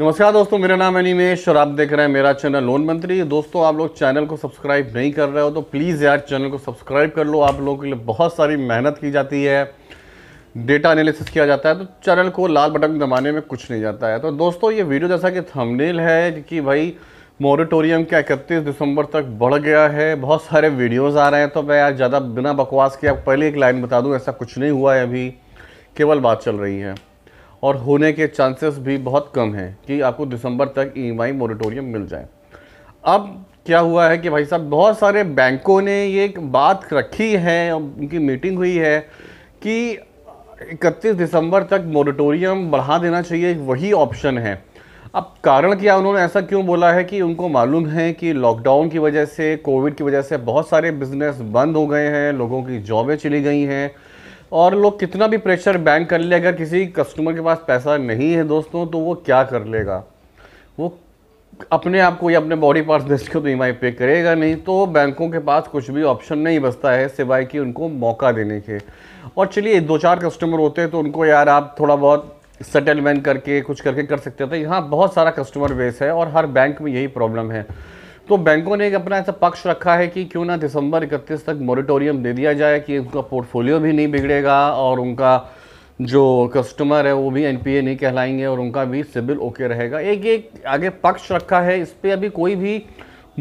नमस्कार दोस्तों मेरा नाम है निमेश और आप देख रहे हैं मेरा चैनल लोन मंत्री दोस्तों आप लोग चैनल को सब्सक्राइब नहीं कर रहे हो तो प्लीज़ यार चैनल को सब्सक्राइब कर लो आप लोगों के लिए बहुत सारी मेहनत की जाती है डेटा एनालिसिस किया जाता है तो चैनल को लाल बटन दबाने में कुछ नहीं जाता है तो दोस्तों ये वीडियो जैसा कि थमनेल है कि भाई मॉरिटोरियम क्या इकतीस दिसंबर तक बढ़ गया है बहुत सारे वीडियोज़ आ रहे हैं तो मैं यार ज़्यादा बिना बकवास के आप पहले एक लाइन बता दूँ ऐसा कुछ नहीं हुआ है अभी केवल बात चल रही है और होने के चांसेस भी बहुत कम हैं कि आपको दिसंबर तक ई एम मोरिटोरियम मिल जाए अब क्या हुआ है कि भाई साहब बहुत सारे बैंकों ने ये बात रखी है उनकी मीटिंग हुई है कि 31 दिसंबर तक मोरिटोरियम बढ़ा देना चाहिए वही ऑप्शन है अब कारण क्या उन्होंने ऐसा क्यों बोला है कि उनको मालूम है कि लॉकडाउन की वजह से कोविड की वजह से बहुत सारे बिजनेस बंद हो गए हैं लोगों की जॉबें चली गई हैं और लोग कितना भी प्रेशर बैंक कर ले अगर किसी कस्टमर के पास पैसा नहीं है दोस्तों तो वो क्या कर लेगा वो अपने आप को या अपने बॉडी पार्ट्स बेच के तो ई पे करेगा नहीं तो बैंकों के पास कुछ भी ऑप्शन नहीं बचता है सिवाय कि उनको मौका देने के और चलिए दो चार कस्टमर होते हैं तो उनको यार आप थोड़ा बहुत सेटलमेंट करके कुछ करके कर सकते थे तो यहाँ बहुत सारा कस्टमर बेस है और हर बैंक में यही प्रॉब्लम है तो बैंकों ने एक अपना ऐसा पक्ष रखा है कि क्यों ना दिसंबर इकतीस तक मॉरिटोरियम दे दिया जाए कि उनका पोर्टफोलियो भी नहीं बिगड़ेगा और उनका जो कस्टमर है वो भी एनपीए नहीं कहलाएंगे और उनका भी सिबिल ओके रहेगा एक एक आगे पक्ष रखा है इस पर अभी कोई भी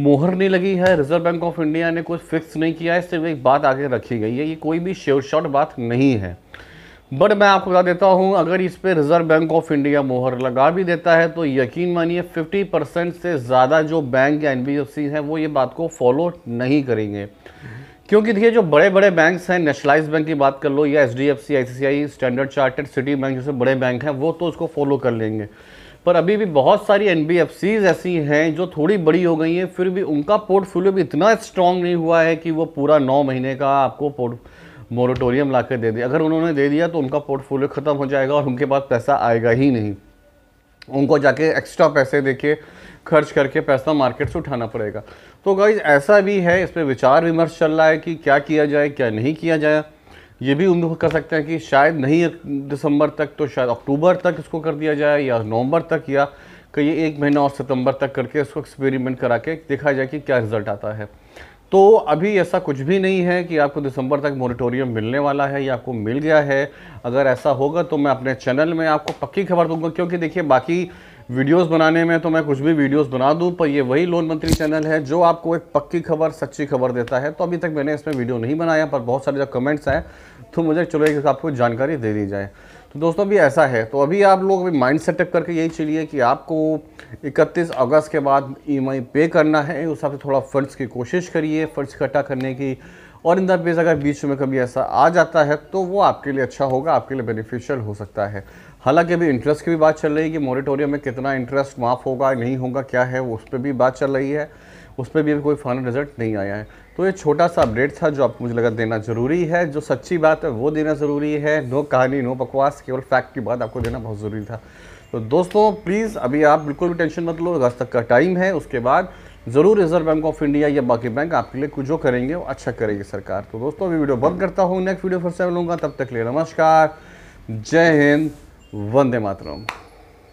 मोहर नहीं लगी है रिजर्व बैंक ऑफ इंडिया ने कुछ फिक्स नहीं किया है सिर्फ एक बात आगे रखी गई है ये कोई भी शेयर शॉर्ट बात नहीं है बट मैं आपको बता देता हूं अगर इस पर रिजर्व बैंक ऑफ इंडिया मोहर लगा भी देता है तो यकीन मानिए 50 परसेंट से ज़्यादा जो बैंक या एन हैं वो ये बात को फॉलो नहीं करेंगे क्योंकि देखिए जो बड़े बड़े बैंक्स हैं नेशनलाइज बैंक की बात कर लो या H D F C I C I Standard Chartered Citi bank जैसे बड़े बैंक हैं वो तो उसको फॉलो कर लेंगे पर अभी भी बहुत सारी एन ऐसी हैं जो थोड़ी बड़ी हो गई हैं फिर भी उनका पोर्टफोलियो भी इतना स्ट्रांग नहीं हुआ है कि वो पूरा नौ महीने का आपको पोर्ट मोरिटोरियम ला दे दिया अगर उन्होंने दे दिया तो उनका पोर्टफोलियो ख़त्म हो जाएगा और उनके पास पैसा आएगा ही नहीं उनको जाके एक्स्ट्रा पैसे देके खर्च करके पैसा मार्केट से उठाना पड़ेगा तो गाइज ऐसा भी है इस पर विचार विमर्श चल रहा है कि क्या किया जाए क्या नहीं किया जाए ये भी उम्मीद कर सकते हैं कि शायद नहीं दिसंबर तक तो शायद अक्टूबर तक इसको कर दिया जाए या नवंबर तक या कहीं एक महीना और सितंबर तक करके इसको एक्सपेरिमेंट करा के देखा जाए कि क्या रिज़ल्ट आता है तो अभी ऐसा कुछ भी नहीं है कि आपको दिसंबर तक मोरिटोरियम मिलने वाला है या आपको मिल गया है अगर ऐसा होगा तो मैं अपने चैनल में आपको पक्की खबर दूंगा क्योंकि देखिए बाकी वीडियोस बनाने में तो मैं कुछ भी वीडियोस बना दूं पर ये वही लोन मंत्री चैनल है जो आपको एक पक्की खबर सच्ची खबर देता है तो अभी तक मैंने इसमें वीडियो नहीं बनाया पर बहुत सारे जो कमेंट्स आए तो मुझे चलो एक आपको जानकारी दे दी जाए दोस्तों अभी ऐसा है तो अभी आप लोग अभी माइंड सेटअप करके यही चलिए कि आपको 31 अगस्त के बाद ई e पे करना है उस हिसाब से थोड़ा फंड्स की कोशिश करिए फंड्स इकट्ठा करने की और इन द बेस अगर बीच में कभी ऐसा आ जाता है तो वो आपके लिए अच्छा होगा आपके लिए बेनिफिशियल हो सकता है हालांकि अभी इंटरेस्ट की भी बात चल रही है कि मॉरिटोरियम में कितना इंटरेस्ट माफ़ होगा नहीं होगा क्या है उस पर भी बात चल रही है उस पर भी अभी कोई फाइनल रिजल्ट नहीं आया है तो ये छोटा सा अपडेट था जो आपको मुझे लगा देना ज़रूरी है जो सच्ची बात है वो देना ज़रूरी है नो कहानी नो बकवास केवल फैक्ट की बात आपको देना बहुत ज़रूरी था तो दोस्तों प्लीज़ अभी आप बिल्कुल भी टेंशन मत लो अगस्त तक का टाइम है उसके बाद ज़रूर रिजर्व बैंक ऑफ इंडिया या बाकी बैंक आपके लिए कुछ जो करेंगे वो अच्छा करेगी सरकार तो दोस्तों अभी वीडियो बंद करता हूँ नेक्स्ट वीडियो फिर से मिलूंगा तब तक के लिए नमस्कार जय हिंद वंदे मातरम